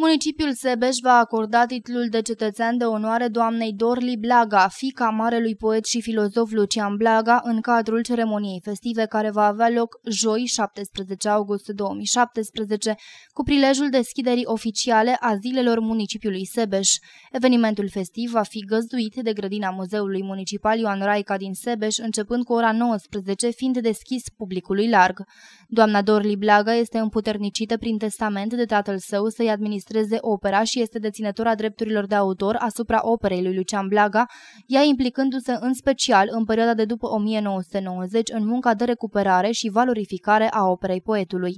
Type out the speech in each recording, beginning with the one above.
Municipiul Sebeș va acorda titlul de cetățean de onoare doamnei Dorli Blaga, fica marelui poet și filozof Lucian Blaga, în cadrul ceremoniei festive care va avea loc joi 17 august 2017, cu prilejul deschiderii oficiale a zilelor municipiului Sebeș. Evenimentul festiv va fi găzduit de grădina Muzeului Municipal Ioan Raica din Sebeș, începând cu ora 19, fiind deschis publicului larg. Doamna Dorli Blaga este împuternicită prin testament de tatăl său să-i administreze păstreze opera și este deținătora drepturilor de autor asupra operei lui Lucian Blaga, ea implicându-se în special în perioada de după 1990 în munca de recuperare și valorificare a operei poetului.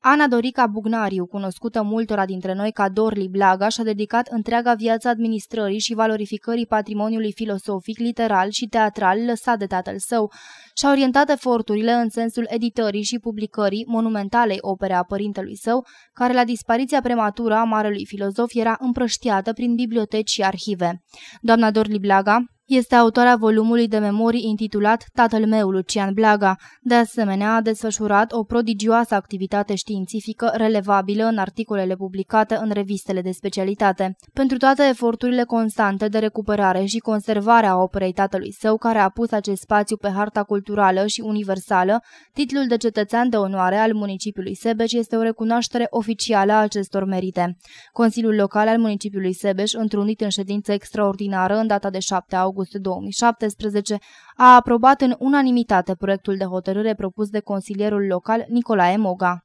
Ana Dorica Bugnariu, cunoscută multora dintre noi ca Dorli Blaga, și-a dedicat întreaga viață administrării și valorificării patrimoniului filosofic, literal și teatral lăsat de tatăl său și-a orientat eforturile în sensul editării și publicării monumentalei opere a părintelui său, care la dispariția prematură a marelui filozof era împrăștiată prin biblioteci și arhive. Doamna Dorli Blaga, este autoarea volumului de memorii intitulat Tatăl meu, Lucian Blaga. De asemenea, a desfășurat o prodigioasă activitate științifică relevabilă în articolele publicate în revistele de specialitate. Pentru toate eforturile constante de recuperare și conservare a operei tatălui său, care a pus acest spațiu pe harta culturală culturală și universală, titlul de cetățean de onoare al municipiului Sebeș este o recunoaștere oficială a acestor merite. Consiliul Local al municipiului Sebeș, întrunit în ședință extraordinară în data de 7 august 2017, a aprobat în unanimitate proiectul de hotărâre propus de consilierul local Nicolae Moga.